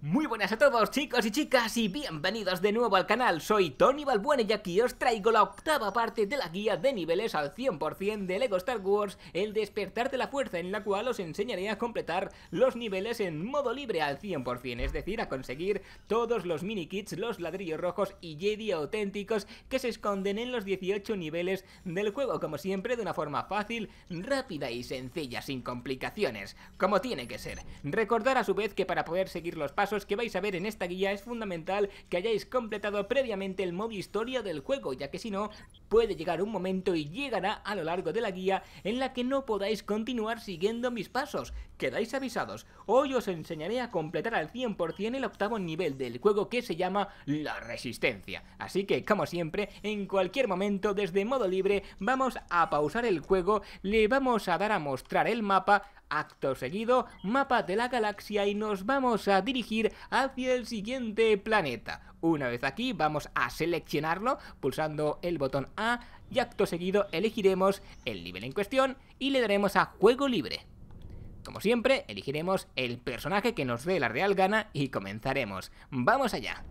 Muy buenas a todos chicos y chicas y bienvenidos de nuevo al canal, soy Tony Balbuena y aquí os traigo la octava parte de la guía de niveles al 100% de LEGO Star Wars El despertar de la fuerza en la cual os enseñaré a completar los niveles en modo libre al 100% Es decir, a conseguir todos los mini kits, los ladrillos rojos y Jedi auténticos que se esconden en los 18 niveles del juego Como siempre de una forma fácil, rápida y sencilla, sin complicaciones, como tiene que ser Recordar a su vez que para poder seguir los pasos que vais a ver en esta guía es fundamental que hayáis completado previamente el modo historia del juego, ya que si no, puede llegar un momento y llegará a lo largo de la guía en la que no podáis continuar siguiendo mis pasos. Quedáis avisados. Hoy os enseñaré a completar al 100% el octavo nivel del juego que se llama La Resistencia. Así que, como siempre, en cualquier momento, desde modo libre, vamos a pausar el juego, le vamos a dar a mostrar el mapa, Acto seguido, mapa de la galaxia y nos vamos a dirigir hacia el siguiente planeta. Una vez aquí vamos a seleccionarlo pulsando el botón A y acto seguido elegiremos el nivel en cuestión y le daremos a juego libre. Como siempre, elegiremos el personaje que nos dé la real gana y comenzaremos. ¡Vamos allá!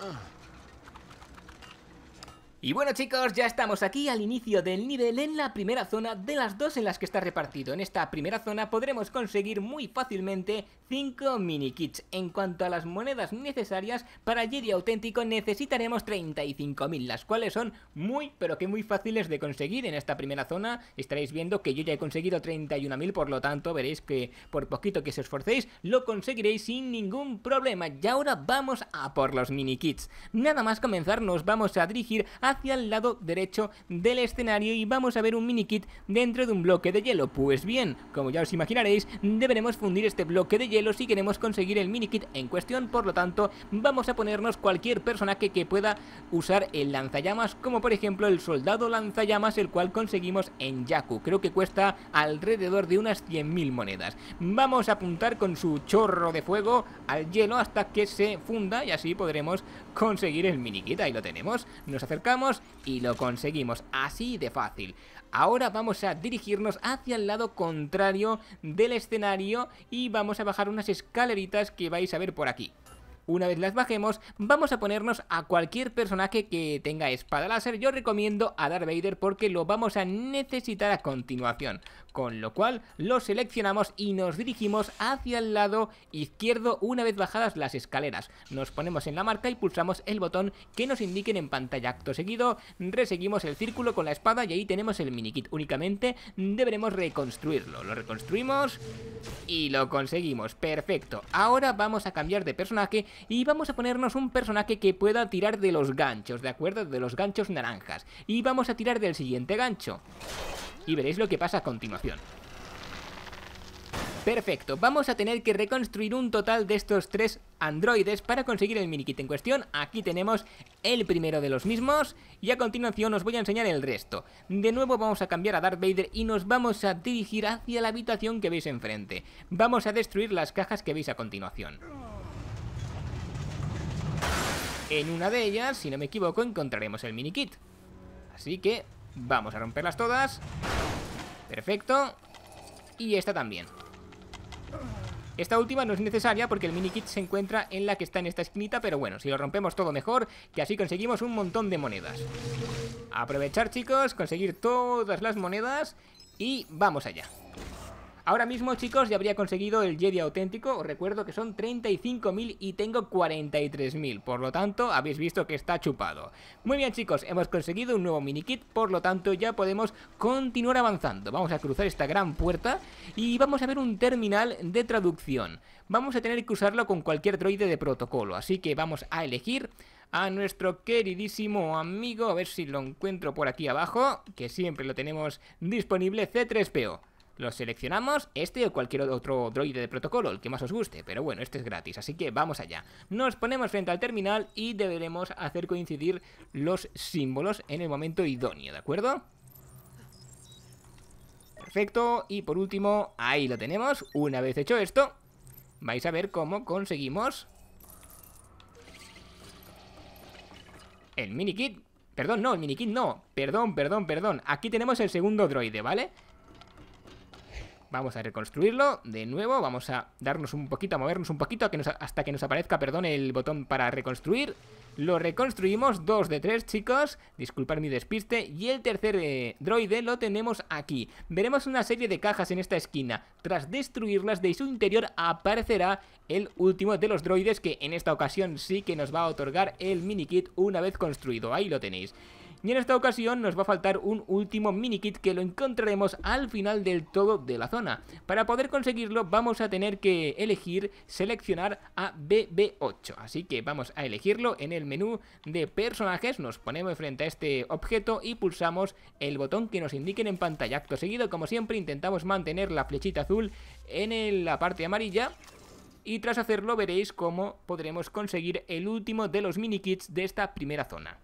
Ah. Y bueno chicos, ya estamos aquí al inicio del nivel en la primera zona de las dos en las que está repartido. En esta primera zona podremos conseguir muy fácilmente 5 mini kits. En cuanto a las monedas necesarias, para Jedi auténtico necesitaremos 35.000, las cuales son muy pero que muy fáciles de conseguir en esta primera zona. Estaréis viendo que yo ya he conseguido 31.000, por lo tanto veréis que por poquito que se esforcéis lo conseguiréis sin ningún problema. Y ahora vamos a por los mini kits. Nada más comenzar nos vamos a dirigir a hacia el lado derecho del escenario y vamos a ver un mini kit dentro de un bloque de hielo. Pues bien, como ya os imaginaréis, deberemos fundir este bloque de hielo si queremos conseguir el mini kit en cuestión, por lo tanto vamos a ponernos cualquier personaje que pueda usar el lanzallamas, como por ejemplo el soldado lanzallamas, el cual conseguimos en Yaku, creo que cuesta alrededor de unas 100.000 monedas. Vamos a apuntar con su chorro de fuego al hielo hasta que se funda y así podremos conseguir el mini kit, ahí lo tenemos, nos acercamos y lo conseguimos, así de fácil. Ahora vamos a dirigirnos hacia el lado contrario del escenario y vamos a bajar unas escaleritas que vais a ver por aquí. Una vez las bajemos, vamos a ponernos a cualquier personaje que tenga espada láser. Yo recomiendo a Darth Vader porque lo vamos a necesitar a continuación con lo cual lo seleccionamos y nos dirigimos hacia el lado izquierdo una vez bajadas las escaleras. Nos ponemos en la marca y pulsamos el botón que nos indiquen en pantalla. Acto seguido, reseguimos el círculo con la espada y ahí tenemos el minikit. Únicamente deberemos reconstruirlo. Lo reconstruimos y lo conseguimos. Perfecto. Ahora vamos a cambiar de personaje y vamos a ponernos un personaje que pueda tirar de los ganchos, ¿de acuerdo? De los ganchos naranjas. Y vamos a tirar del siguiente gancho. Y veréis lo que pasa a continuación. Perfecto, vamos a tener que reconstruir un total de estos tres androides para conseguir el minikit en cuestión. Aquí tenemos el primero de los mismos y a continuación os voy a enseñar el resto. De nuevo vamos a cambiar a Darth Vader y nos vamos a dirigir hacia la habitación que veis enfrente. Vamos a destruir las cajas que veis a continuación. En una de ellas, si no me equivoco, encontraremos el mini kit. Así que vamos a romperlas todas... Perfecto. Y esta también. Esta última no es necesaria porque el mini kit se encuentra en la que está en esta esquinita, pero bueno, si lo rompemos todo mejor, que así conseguimos un montón de monedas. Aprovechar chicos, conseguir todas las monedas y vamos allá. Ahora mismo, chicos, ya habría conseguido el Jedi auténtico. Os recuerdo que son 35.000 y tengo 43.000. Por lo tanto, habéis visto que está chupado. Muy bien, chicos, hemos conseguido un nuevo mini kit. Por lo tanto, ya podemos continuar avanzando. Vamos a cruzar esta gran puerta y vamos a ver un terminal de traducción. Vamos a tener que usarlo con cualquier droide de protocolo. Así que vamos a elegir a nuestro queridísimo amigo, a ver si lo encuentro por aquí abajo, que siempre lo tenemos disponible, C3PO. Lo seleccionamos, este o cualquier otro droide de protocolo, el que más os guste, pero bueno, este es gratis, así que vamos allá. Nos ponemos frente al terminal y deberemos hacer coincidir los símbolos en el momento idóneo, ¿de acuerdo? Perfecto, y por último, ahí lo tenemos. Una vez hecho esto, vais a ver cómo conseguimos el mini kit. Perdón, no, el mini kit no. Perdón, perdón, perdón. Aquí tenemos el segundo droide, ¿vale? Vamos a reconstruirlo de nuevo. Vamos a darnos un poquito, a movernos un poquito hasta que nos aparezca, perdón, el botón para reconstruir. Lo reconstruimos, dos de tres, chicos. Disculpad mi despiste. Y el tercer eh, droide lo tenemos aquí. Veremos una serie de cajas en esta esquina. Tras destruirlas, de su interior aparecerá el último de los droides que en esta ocasión sí que nos va a otorgar el mini kit una vez construido. Ahí lo tenéis. Y en esta ocasión nos va a faltar un último mini kit que lo encontraremos al final del todo de la zona. Para poder conseguirlo vamos a tener que elegir seleccionar a BB8. Así que vamos a elegirlo en el menú de personajes, nos ponemos frente a este objeto y pulsamos el botón que nos indiquen en pantalla. Acto seguido, como siempre, intentamos mantener la flechita azul en la parte amarilla y tras hacerlo veréis cómo podremos conseguir el último de los mini kits de esta primera zona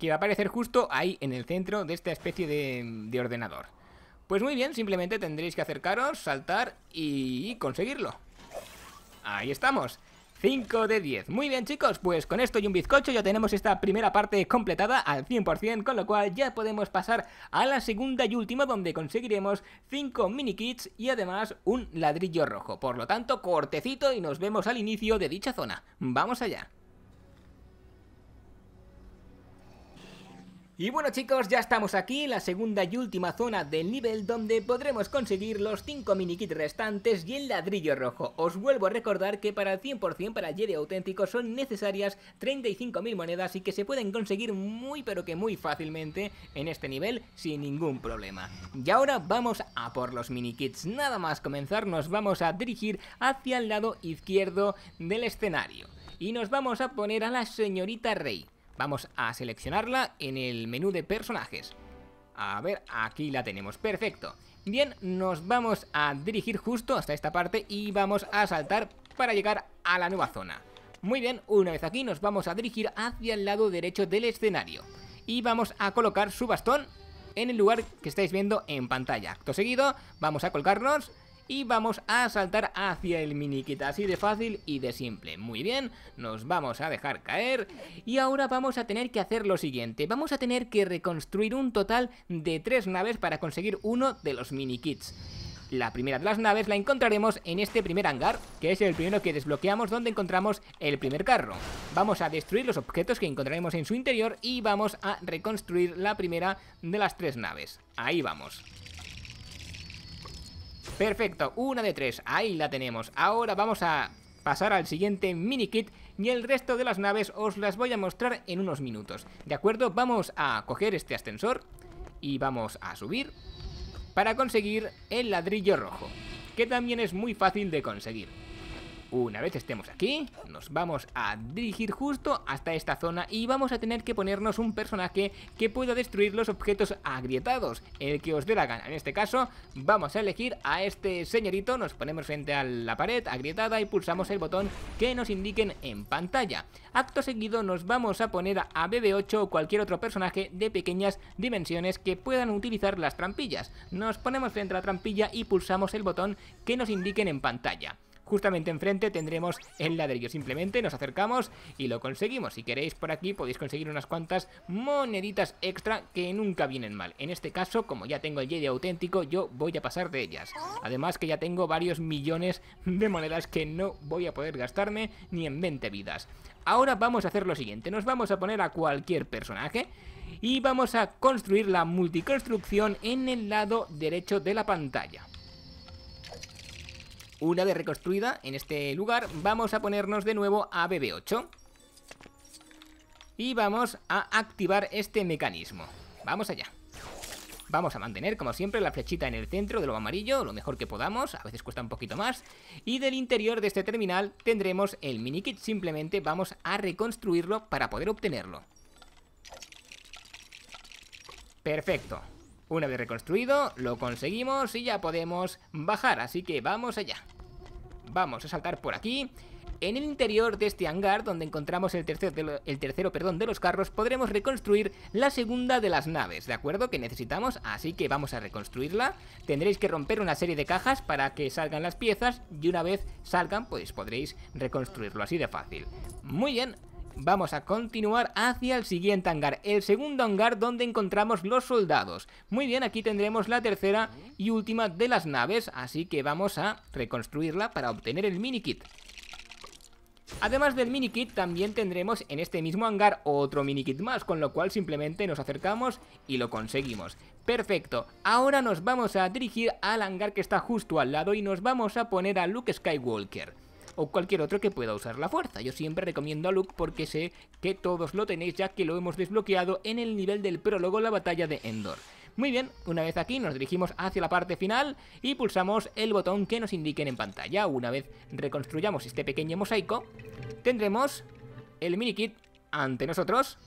que va a aparecer justo ahí en el centro de esta especie de, ordenador. Pues muy bien, simplemente tendréis que acercaros, saltar y conseguirlo. Ahí estamos. 5 de 10. Muy bien chicos, pues con esto y un bizcocho ya tenemos esta primera parte completada al 100%, con lo cual ya podemos pasar a la segunda y última donde conseguiremos 5 mini kits y además un ladrillo rojo. Por lo tanto, cortecito y nos vemos al inicio de dicha zona. ¡Vamos allá! Y bueno chicos, ya estamos aquí en la segunda y última zona del nivel donde podremos conseguir los 5 minikits restantes y el ladrillo rojo. Os vuelvo a recordar que para el 100% para Jedi auténtico son necesarias 35.000 monedas y que se pueden conseguir muy pero que muy fácilmente en este nivel sin ningún problema. Y ahora vamos a por los minikits. Nada más comenzar nos vamos a dirigir hacia el lado izquierdo del escenario. Y nos vamos a poner a la señorita Rey. Vamos a seleccionarla en el menú de personajes. A ver, aquí la tenemos, perfecto. Bien, nos vamos a dirigir justo hasta esta parte y vamos a saltar para llegar a la nueva zona. Muy bien, una vez aquí nos vamos a dirigir hacia el lado derecho del escenario. Y vamos a colocar su bastón en el lugar que estáis viendo en pantalla. Acto seguido, vamos a colgarnos y vamos a saltar hacia el mini kit así de fácil y de simple. Muy bien, nos vamos a dejar caer y ahora vamos a tener que hacer lo siguiente, vamos a tener que reconstruir un total de tres naves para conseguir uno de los mini kits La primera de las naves la encontraremos en este primer hangar, que es el primero que desbloqueamos donde encontramos el primer carro. Vamos a destruir los objetos que encontraremos en su interior y vamos a reconstruir la primera de las tres naves. Ahí vamos. Perfecto, una de tres, ahí la tenemos. Ahora vamos a pasar al siguiente mini kit y el resto de las naves os las voy a mostrar en unos minutos. ¿De acuerdo? Vamos a coger este ascensor y vamos a subir para conseguir el ladrillo rojo, que también es muy fácil de conseguir. Una vez estemos aquí, nos vamos a dirigir justo hasta esta zona y vamos a tener que ponernos un personaje que pueda destruir los objetos agrietados, el que os dé la gana. En este caso, vamos a elegir a este señorito, nos ponemos frente a la pared agrietada y pulsamos el botón que nos indiquen en pantalla. Acto seguido nos vamos a poner a BB8 o cualquier otro personaje de pequeñas dimensiones que puedan utilizar las trampillas. Nos ponemos frente a la trampilla y pulsamos el botón que nos indiquen en pantalla justamente enfrente tendremos el ladrillo. Simplemente nos acercamos y lo conseguimos. Si queréis por aquí podéis conseguir unas cuantas moneditas extra que nunca vienen mal. En este caso, como ya tengo el Jedi auténtico, yo voy a pasar de ellas. Además que ya tengo varios millones de monedas que no voy a poder gastarme ni en 20 vidas. Ahora vamos a hacer lo siguiente, nos vamos a poner a cualquier personaje y vamos a construir la multiconstrucción en el lado derecho de la pantalla. Una vez reconstruida en este lugar, vamos a ponernos de nuevo a BB8. Y vamos a activar este mecanismo. Vamos allá. Vamos a mantener, como siempre, la flechita en el centro de lo amarillo, lo mejor que podamos, a veces cuesta un poquito más. Y del interior de este terminal tendremos el mini kit, simplemente vamos a reconstruirlo para poder obtenerlo. Perfecto. Una vez reconstruido, lo conseguimos y ya podemos bajar, así que vamos allá. Vamos a saltar por aquí. En el interior de este hangar, donde encontramos el, el tercero perdón, de los carros, podremos reconstruir la segunda de las naves, ¿de acuerdo? Que necesitamos, así que vamos a reconstruirla. Tendréis que romper una serie de cajas para que salgan las piezas y una vez salgan, pues podréis reconstruirlo así de fácil. Muy bien, Vamos a continuar hacia el siguiente hangar, el segundo hangar donde encontramos los soldados. Muy bien, aquí tendremos la tercera y última de las naves, así que vamos a reconstruirla para obtener el mini kit. Además del mini kit también tendremos en este mismo hangar otro mini kit más, con lo cual simplemente nos acercamos y lo conseguimos. Perfecto, ahora nos vamos a dirigir al hangar que está justo al lado y nos vamos a poner a Luke Skywalker o cualquier otro que pueda usar la fuerza. Yo siempre recomiendo a Luke porque sé que todos lo tenéis ya que lo hemos desbloqueado en el nivel del prólogo la batalla de Endor. Muy bien, una vez aquí nos dirigimos hacia la parte final y pulsamos el botón que nos indiquen en pantalla. Una vez reconstruyamos este pequeño mosaico, tendremos el mini kit ante nosotros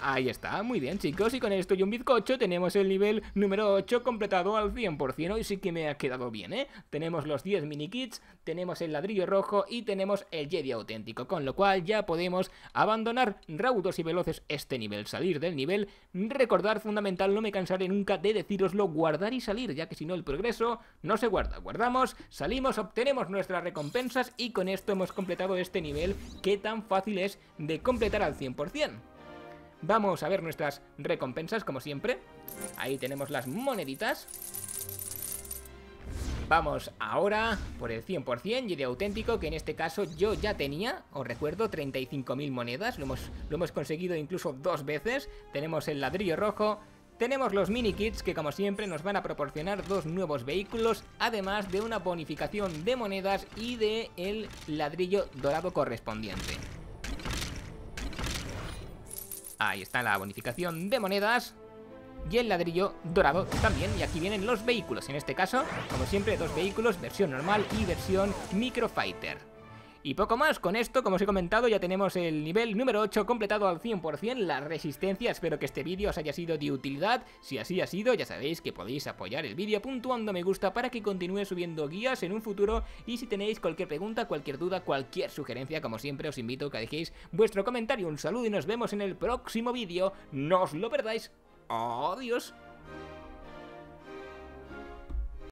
Ahí está, muy bien chicos, y con esto y un bizcocho tenemos el nivel número 8 completado al 100%, hoy sí que me ha quedado bien, ¿eh? Tenemos los 10 mini kits, tenemos el ladrillo rojo y tenemos el Jedi auténtico, con lo cual ya podemos abandonar raudos y veloces este nivel, salir del nivel, recordar fundamental, no me cansaré nunca de deciroslo, guardar y salir, ya que si no el progreso no se guarda, guardamos, salimos, obtenemos nuestras recompensas y con esto hemos completado este nivel que tan fácil es de completar al 100%. Vamos a ver nuestras recompensas, como siempre. Ahí tenemos las moneditas. Vamos ahora por el 100% y de auténtico, que en este caso yo ya tenía, os recuerdo, 35.000 monedas. Lo hemos, lo hemos conseguido incluso dos veces. Tenemos el ladrillo rojo, tenemos los mini kits que como siempre nos van a proporcionar dos nuevos vehículos, además de una bonificación de monedas y de el ladrillo dorado correspondiente. Ahí está la bonificación de monedas. Y el ladrillo dorado también. Y aquí vienen los vehículos. En este caso, como siempre, dos vehículos, versión normal y versión microfighter. Y poco más, con esto, como os he comentado, ya tenemos el nivel número 8 completado al 100%, la resistencia, espero que este vídeo os haya sido de utilidad, si así ha sido, ya sabéis que podéis apoyar el vídeo puntuando me gusta para que continúe subiendo guías en un futuro, y si tenéis cualquier pregunta, cualquier duda, cualquier sugerencia, como siempre os invito a que dejéis vuestro comentario, un saludo y nos vemos en el próximo vídeo, no os lo perdáis, adiós.